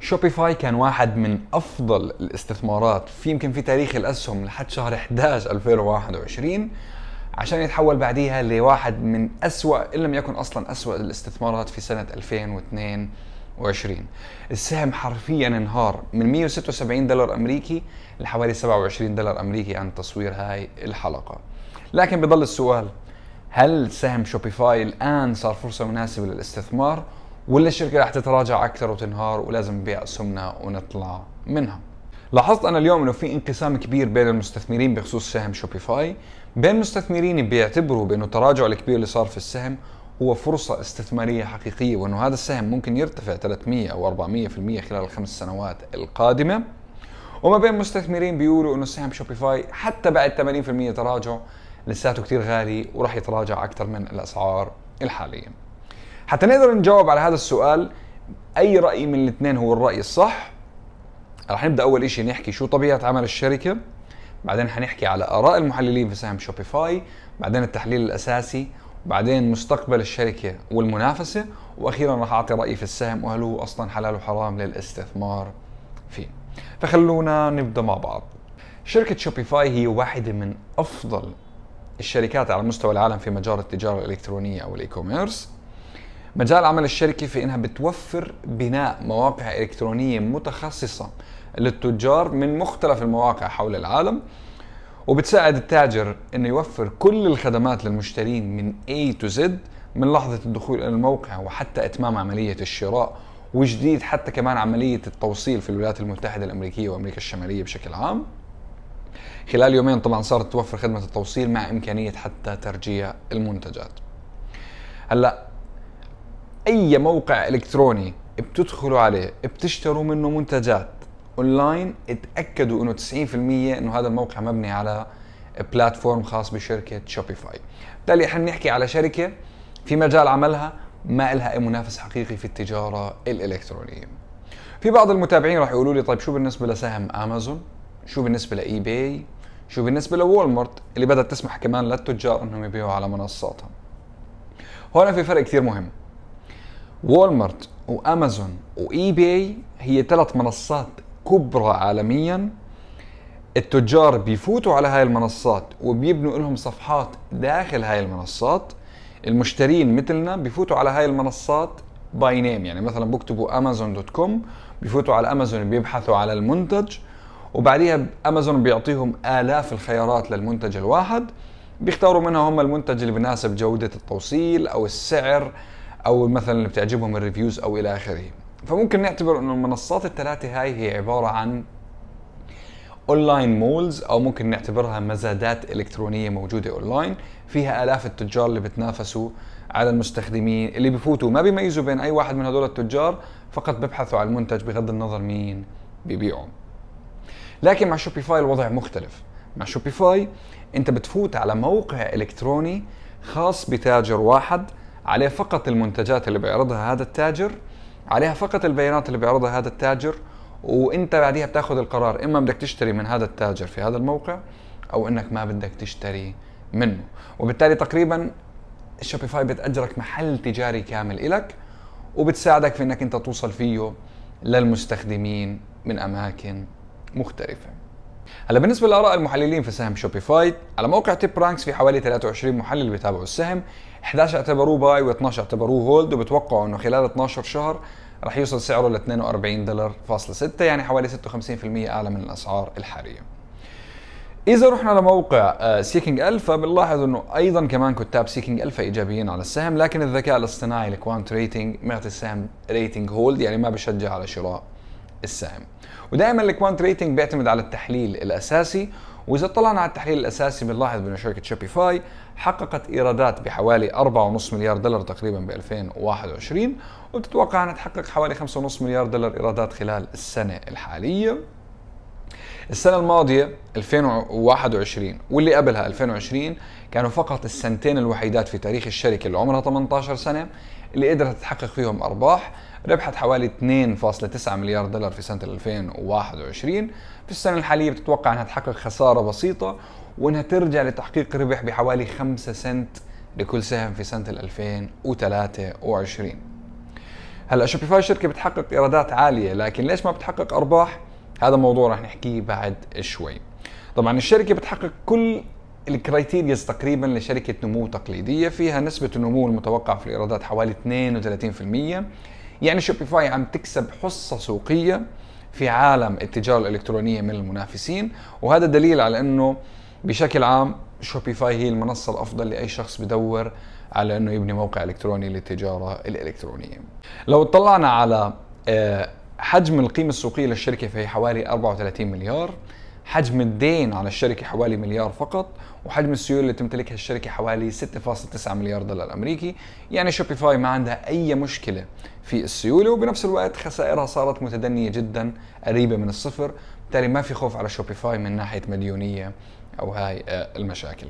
شوبيفاي كان واحد من افضل الاستثمارات في يمكن في تاريخ الاسهم لحد شهر 11 2021 عشان يتحول بعديها لواحد من أسوأ إن لم يكن أصلا أسوأ الاستثمارات في سنة 2022 السهم حرفيا انهار من 176 دولار أمريكي لحوالي 27 دولار أمريكي عند تصوير هاي الحلقة لكن بضل السؤال هل سهم شوبيفاي الآن صار فرصة مناسبة للاستثمار؟ ولا الشركه رح تتراجع اكثر وتنهار ولازم نبيع سهمنا ونطلع منها لاحظت انا اليوم انه في انقسام كبير بين المستثمرين بخصوص سهم شوبيفاي بين مستثمرين بيعتبروا بانه التراجع الكبير اللي صار في السهم هو فرصة استثمارية حقيقية وأنه هذا السهم ممكن يرتفع 300 أو 400% خلال الخمس سنوات القادمة وما بين مستثمرين بيقولوا أنه سهم شوبيفاي حتى بعد 80% تراجع لساته كتير غالي وراح يتراجع أكثر من الأسعار الحالية حتى نقدر نجاوب على هذا السؤال اي راي من الاثنين هو الراي الصح رح نبدا اول شيء نحكي شو طبيعه عمل الشركه بعدين حنحكي على اراء المحللين في سهم شوبيفاي بعدين التحليل الاساسي بعدين مستقبل الشركه والمنافسه واخيرا راح اعطي رايي في السهم وهل هو اصلا حلال وحرام للاستثمار فيه فخلونا نبدا مع بعض شركة شوبيفاي هي واحدة من أفضل الشركات على مستوى العالم في مجال التجارة الإلكترونية أو الإيكوميرس مجال عمل الشركة في أنها بتوفر بناء مواقع إلكترونية متخصصة للتجار من مختلف المواقع حول العالم وبتساعد التاجر انه يوفر كل الخدمات للمشترين من A to Z من لحظة الدخول إلى الموقع وحتى إتمام عملية الشراء وجديد حتى كمان عملية التوصيل في الولايات المتحدة الأمريكية وأمريكا الشمالية بشكل عام خلال يومين طبعا صارت توفر خدمة التوصيل مع إمكانية حتى ترجيع المنتجات هلأ اي موقع الكتروني بتدخلوا عليه بتشتروا منه منتجات اونلاين اتاكدوا انه 90% انه هذا الموقع مبني على بلاتفورم خاص بشركه شوبيفاي بالتالي احنا بنحكي على شركه في مجال عملها ما لها اي منافس حقيقي في التجاره الالكترونيه في بعض المتابعين راح يقولوا لي طيب شو بالنسبه لسهم امازون شو بالنسبه لاي باي شو بالنسبه مارت اللي بدات تسمح كمان للتجار انهم يبيعوا على منصاتها هون في فرق كثير مهم وولمارت وامازون واي باي هي ثلاث منصات كبرى عالميا التجار بيفوتوا على هاي المنصات وبيبنوا لهم صفحات داخل هاي المنصات المشترين مثلنا بيفوتوا على هاي المنصات باي نيم يعني مثلا بكتبوا امازون دوت كوم بيفوتوا على امازون بيبحثوا على المنتج وبعديها امازون بيعطيهم الاف الخيارات للمنتج الواحد بيختاروا منها هم المنتج اللي بناسب جودة التوصيل او السعر او مثلا اللي بتعجبهم الريفيوز او الى اخره فممكن نعتبر انه المنصات الثلاثه هاي هي عباره عن اونلاين مولز او ممكن نعتبرها مزادات الكترونيه موجوده اونلاين فيها الاف التجار اللي بتنافسوا على المستخدمين اللي بفوتوا ما بيميزوا بين اي واحد من هدول التجار فقط ببحثوا على المنتج بغض النظر مين بيبيعه لكن مع شوبيفاي الوضع مختلف مع شوبيفاي انت بتفوت على موقع الكتروني خاص بتاجر واحد عليه فقط المنتجات اللي بيعرضها هذا التاجر عليها فقط البيانات اللي بيعرضها هذا التاجر وانت بعديها بتاخذ القرار اما بدك تشتري من هذا التاجر في هذا الموقع او انك ما بدك تشتري منه وبالتالي تقريبا شوبيفاي بتاجرك محل تجاري كامل إلك وبتساعدك في انك انت توصل فيه للمستخدمين من اماكن مختلفه هلا بالنسبه لاراء المحللين في سهم شوبيفاي على موقع تيب رانكس في حوالي 23 محلل بيتابعوا السهم 11 اعتبروه باي و12 اعتبروه هولد وبتوقعوا انه خلال 12 شهر رح يوصل سعره ل 42 دولار فاصلة 6 يعني حوالي 56% اعلى من الاسعار الحاليه اذا رحنا لموقع سيكينج آه، الفا بنلاحظ انه ايضا كمان كتاب سيكينج الفا ايجابيين على السهم لكن الذكاء الاصطناعي الكوانت ريتنج معطي السهم ريتنج هولد يعني ما بشجع على شراء السهم ودائما الكوانت ريتنج بيعتمد على التحليل الاساسي واذا طلعنا على التحليل الاساسي بنلاحظ بان شركه شوبيفاي حققت ايرادات بحوالي 4.5 مليار دولار تقريبا ب 2021 وبتتوقع انها تحقق حوالي 5.5 مليار دولار ايرادات خلال السنه الحاليه السنة الماضية 2021 واللي قبلها 2020 كانوا فقط السنتين الوحيدات في تاريخ الشركة اللي عمرها 18 سنة اللي قدرت تحقق فيهم أرباح ربحت حوالي 2.9 مليار دولار في سنة 2021 في السنة الحالية بتتوقع أنها تحقق خسارة بسيطة وأنها ترجع لتحقيق ربح بحوالي 5 سنت لكل سهم في سنة 2023 هلا شوبيفاي شركة بتحقق إيرادات عالية لكن ليش ما بتحقق أرباح؟ هذا موضوع راح نحكيه بعد شوي طبعا الشركه بتحقق كل الكرايتيريز تقريبا لشركه نمو تقليديه فيها نسبه النمو المتوقع في الايرادات حوالي 32% يعني شوبيفاي عم تكسب حصه سوقيه في عالم التجاره الالكترونيه من المنافسين وهذا دليل على انه بشكل عام شوبيفاي هي المنصه الافضل لاي شخص بدور على انه يبني موقع الكتروني للتجاره الالكترونيه لو اطلعنا على آه، حجم القيمة السوقية للشركة فهي حوالي 34 مليار حجم الدين على الشركة حوالي مليار فقط وحجم السيولة اللي تمتلكها الشركة حوالي 6.9 مليار دولار أمريكي يعني شوبيفاي ما عندها أي مشكلة في السيولة وبنفس الوقت خسائرها صارت متدنية جدا قريبة من الصفر بالتالي ما في خوف على شوبيفاي من ناحية مديونية أو هاي آه، المشاكل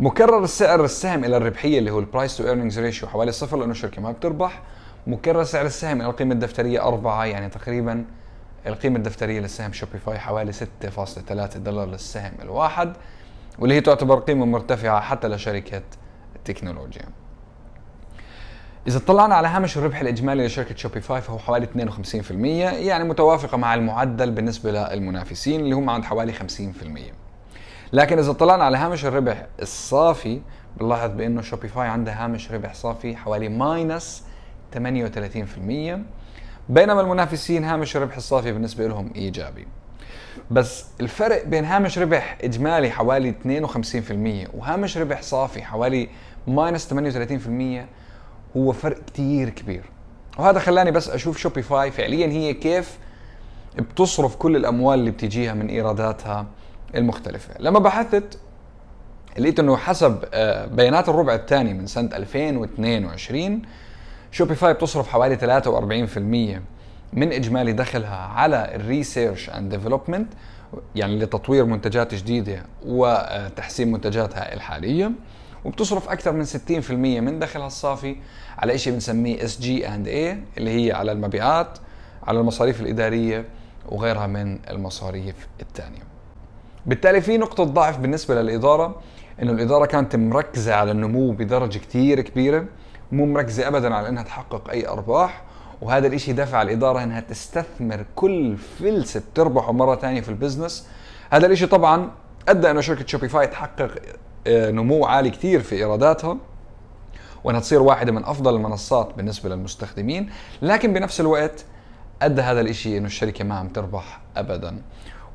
مكرر السعر السهم إلى الربحية اللي هو البرايس تو ايرنينجز ريشيو حوالي صفر لأنه الشركة ما بتربح مكرر سعر السهم يعني القيمه الدفتريه 4 يعني تقريبا القيمه الدفتريه للسهم شوبيفاي حوالي 6.3 دولار للسهم الواحد واللي هي تعتبر قيمه مرتفعه حتى لشركه التكنولوجيا. إذا طلعنا على هامش الربح الإجمالي لشركة شوبيفاي فهو حوالي 52% يعني متوافقة مع المعدل بالنسبة للمنافسين اللي هم عند حوالي 50% لكن إذا طلعنا على هامش الربح الصافي بنلاحظ بأنه شوبيفاي عندها هامش ربح صافي حوالي ماينس 38% بينما المنافسين هامش الربح الصافي بالنسبة لهم إيجابي بس الفرق بين هامش ربح إجمالي حوالي 52% وهامش ربح صافي حوالي ماينس 38% هو فرق كتير كبير وهذا خلاني بس أشوف شوبيفاي فعليا هي كيف بتصرف كل الأموال اللي بتجيها من إيراداتها المختلفة لما بحثت لقيت انه حسب آه، بيانات الربع الثاني من سنه 2022 شوبيفاي بتصرف حوالي 43% من اجمالي دخلها على الريسيرش اند ديفلوبمنت يعني لتطوير منتجات جديده وتحسين منتجاتها الحاليه وبتصرف اكثر من 60% من دخلها الصافي على شيء بنسميه اس جي اند اي اللي هي على المبيعات على المصاريف الاداريه وغيرها من المصاريف الثانيه. بالتالي في نقطه ضعف بالنسبه للاداره انه الاداره كانت مركزه على النمو بدرجه كثير كبيره مو مركزه ابدا على انها تحقق اي ارباح وهذا الاشي دفع الاداره انها تستثمر كل فلس بتربحه مره ثانيه في البزنس هذا الاشي طبعا ادى انه شركه شوبيفاي تحقق آه، نمو عالي كثير في ايراداتها وانها تصير واحده من افضل المنصات بالنسبه للمستخدمين لكن بنفس الوقت ادى هذا الاشي انه الشركه ما عم تربح ابدا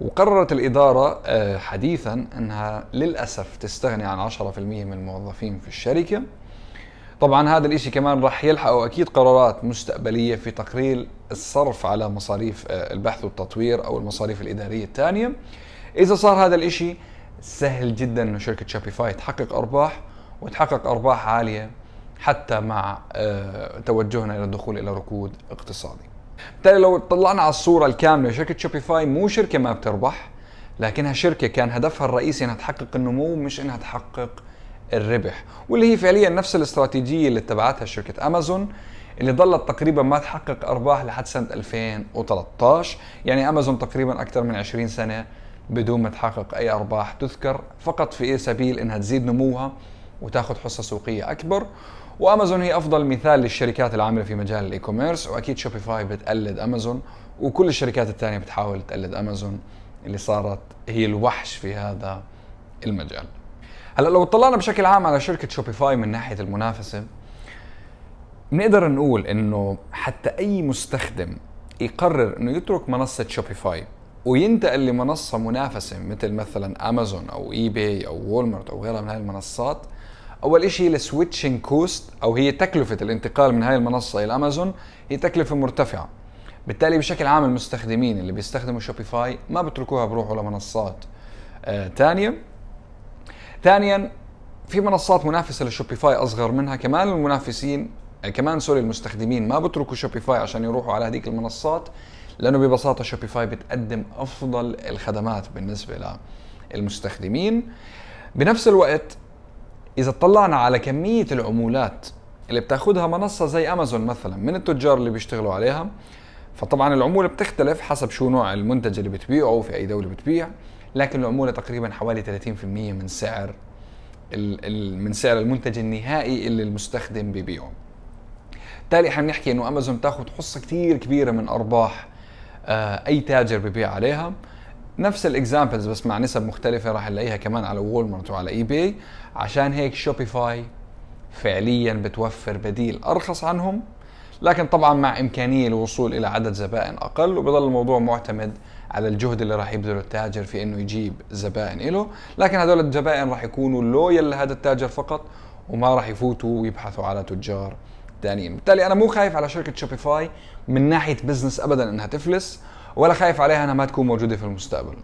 وقررت الإدارة آه، حديثا أنها للأسف تستغني عن 10% من الموظفين في الشركة طبعا هذا الاشي كمان رح يلحقه اكيد قرارات مستقبلية في تقليل الصرف على مصاريف آه، البحث والتطوير او المصاريف الادارية الثانية اذا صار هذا الاشي سهل جدا انه شركة شوبيفاي تحقق ارباح وتحقق ارباح عالية حتى مع آه، توجهنا الى الدخول الى ركود اقتصادي بالتالي لو طلعنا على الصورة الكاملة شركة شوبيفاي مو شركة ما بتربح لكنها شركة كان هدفها الرئيسي انها تحقق النمو مش انها تحقق الربح واللي هي فعليا نفس الاستراتيجيه اللي اتبعتها شركه امازون اللي ظلت تقريبا ما تحقق ارباح لحد سنه 2013 يعني امازون تقريبا اكثر من 20 سنه بدون ما تحقق اي ارباح تذكر فقط في إيه سبيل انها تزيد نموها وتاخذ حصه سوقيه اكبر وامازون هي افضل مثال للشركات العامله في مجال الاي كوميرس واكيد شوبيفاي بتقلد امازون وكل الشركات الثانيه بتحاول تقلد امازون اللي صارت هي الوحش في هذا المجال هلا لو اطلعنا بشكل عام على شركه شوبيفاي من ناحيه المنافسه بنقدر نقول انه حتى اي مستخدم يقرر انه يترك منصه شوبيفاي وينتقل لمنصه منافسه مثل مثلا امازون او اي باي او وولمارت او غيرها من هاي المنصات اول شيء السويتشنج كوست او هي تكلفه الانتقال من هاي المنصه الى امازون هي تكلفه مرتفعه بالتالي بشكل عام المستخدمين اللي بيستخدموا شوبيفاي ما بتركوها بروحوا لمنصات آه تانية ثانيا في منصات منافسه لشوبيفاي اصغر منها كمان المنافسين كمان سوري المستخدمين ما بتركوا شوبيفاي عشان يروحوا على هذيك المنصات لانه ببساطه شوبيفاي بتقدم افضل الخدمات بالنسبه للمستخدمين بنفس الوقت اذا اطلعنا على كميه العمولات اللي بتاخذها منصه زي امازون مثلا من التجار اللي بيشتغلوا عليها فطبعا العموله بتختلف حسب شو نوع المنتج اللي بتبيعه في اي دوله بتبيع لكن العمولة تقريبا حوالي 30% من سعر من سعر المنتج النهائي اللي المستخدم ببيعه بالتالي بنحكي انه امازون بتاخذ حصه كثير كبيره من ارباح آه، اي تاجر ببيع عليها نفس الاكزامبلز بس مع نسب مختلفه راح نلاقيها كمان على وول مارت وعلى اي باي عشان هيك شوبيفاي فعليا بتوفر بديل ارخص عنهم لكن طبعا مع امكانيه الوصول الى عدد زبائن اقل وبضل الموضوع معتمد على الجهد اللي راح يبذله التاجر في انه يجيب زبائن له لكن هذول الزبائن راح يكونوا لويل لهذا التاجر فقط وما راح يفوتوا ويبحثوا على تجار ثانيين بالتالي انا مو خايف على شركه شوبيفاي من ناحيه بزنس ابدا انها تفلس ولا خايف عليها انها ما تكون موجوده في المستقبل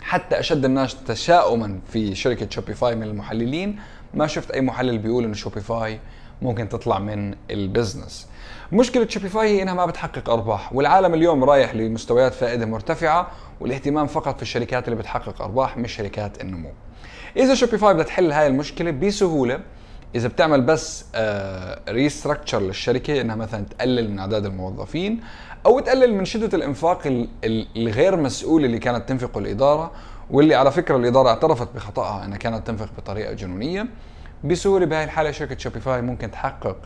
حتى اشد الناس تشاؤما في شركه شوبيفاي من المحللين ما شفت اي محلل بيقول انه شوبيفاي ممكن تطلع من البزنس مشكلة شوبيفاي هي انها ما بتحقق ارباح والعالم اليوم رايح لمستويات فائدة مرتفعة والاهتمام فقط في الشركات اللي بتحقق ارباح مش شركات النمو اذا شوبيفاي بدها تحل هاي المشكلة بسهولة اذا بتعمل بس ريستراكشر آه، للشركه انها مثلا تقلل من اعداد الموظفين او تقلل من شده الانفاق الغير مسؤول اللي كانت تنفقه الاداره واللي على فكره الاداره اعترفت بخطاها انها كانت تنفق بطريقه جنونيه بسهوله بهاي الحاله شركه شوبيفاي ممكن تحقق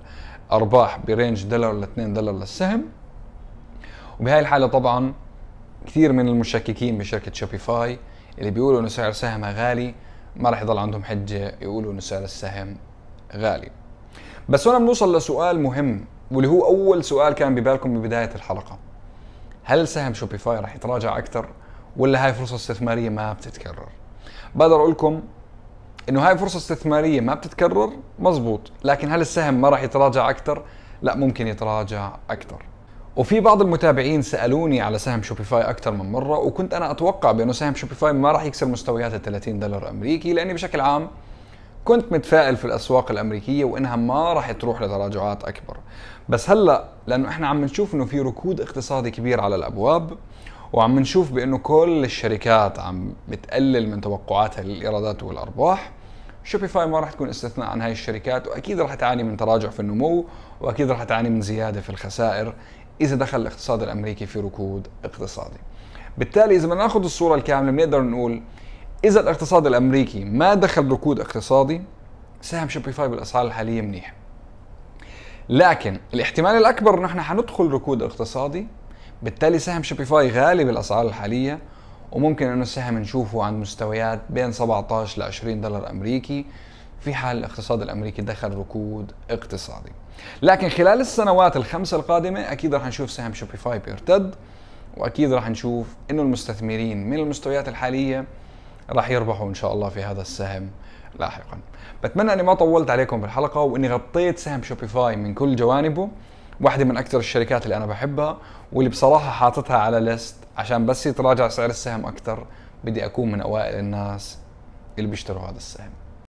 ارباح برينج دولار ل 2 دولار للسهم وبهاي الحاله طبعا كثير من المشككين بشركه شوبيفاي اللي بيقولوا انه سعر سهمها غالي ما راح يضل عندهم حجه يقولوا انه سعر السهم غالي بس هون بنوصل لسؤال مهم واللي هو اول سؤال كان ببالكم ببدايه الحلقه هل سهم شوبيفاي راح يتراجع اكثر ولا هاي فرصه استثماريه ما بتتكرر بقدر اقول لكم انه هاي فرصه استثماريه ما بتتكرر مزبوط لكن هل السهم ما راح يتراجع اكثر لا ممكن يتراجع اكثر وفي بعض المتابعين سالوني على سهم شوبيفاي اكثر من مره وكنت انا اتوقع بانه سهم شوبيفاي ما راح يكسر مستويات ال 30 دولار امريكي لاني بشكل عام كنت متفائل في الاسواق الامريكيه وانها ما راح تروح لتراجعات اكبر بس هلا لانه احنا عم نشوف انه في ركود اقتصادي كبير على الابواب وعم نشوف بانه كل الشركات عم بتقلل من توقعاتها للايرادات والارباح شوبيفاي ما راح تكون استثناء عن هاي الشركات واكيد راح تعاني من تراجع في النمو واكيد راح تعاني من زياده في الخسائر اذا دخل الاقتصاد الامريكي في ركود اقتصادي بالتالي اذا بدنا ناخذ الصوره الكامله بنقدر نقول اذا الاقتصاد الامريكي ما دخل ركود اقتصادي سهم شوبيفاي بالاسعار الحاليه منيح لكن الاحتمال الاكبر انه نحن حندخل ركود اقتصادي بالتالي سهم شوبيفاي غالي بالاسعار الحاليه وممكن انه السهم نشوفه عند مستويات بين 17 ل 20 دولار امريكي في حال الاقتصاد الامريكي دخل ركود اقتصادي لكن خلال السنوات الخمسه القادمه اكيد رح نشوف سهم شوبيفاي بيرتد واكيد رح نشوف انه المستثمرين من المستويات الحاليه رح يربحوا ان شاء الله في هذا السهم لاحقا بتمنى اني ما طولت عليكم بالحلقه واني غطيت سهم شوبيفاي من كل جوانبه واحدة من أكثر الشركات اللي أنا بحبها واللي بصراحة حاططها على ليست عشان بس يتراجع سعر السهم أكثر بدي أكون من أوائل الناس اللي بيشتروا هذا السهم